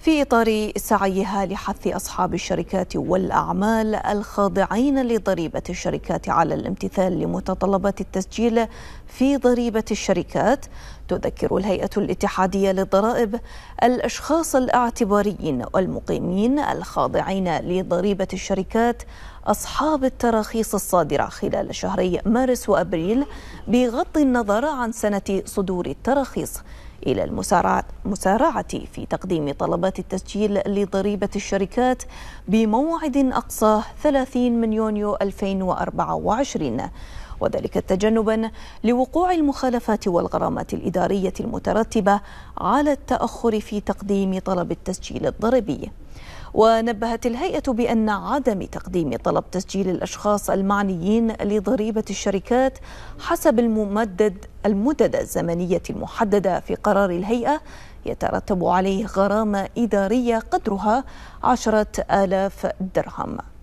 في إطار سعيها لحث أصحاب الشركات والأعمال الخاضعين لضريبة الشركات على الامتثال لمتطلبات التسجيل في ضريبة الشركات تذكر الهيئة الاتحادية للضرائب الأشخاص الاعتباريين والمقيمين الخاضعين لضريبة الشركات أصحاب التراخيص الصادرة خلال شهري مارس وأبريل بغض النظر عن سنة صدور التراخيص إلى المسارعة في تقديم طلبات التسجيل لضريبة الشركات بموعد أقصاه 30 من يونيو 2024 وذلك تجنبا لوقوع المخالفات والغرامات الإدارية المترتبة على التأخر في تقديم طلب التسجيل الضريبي ونبهت الهيئة بأن عدم تقديم طلب تسجيل الأشخاص المعنيين لضريبة الشركات حسب الممدد المدد الزمنية المحددة في قرار الهيئة يترتب عليه غرامة إدارية قدرها عشرة آلاف درهم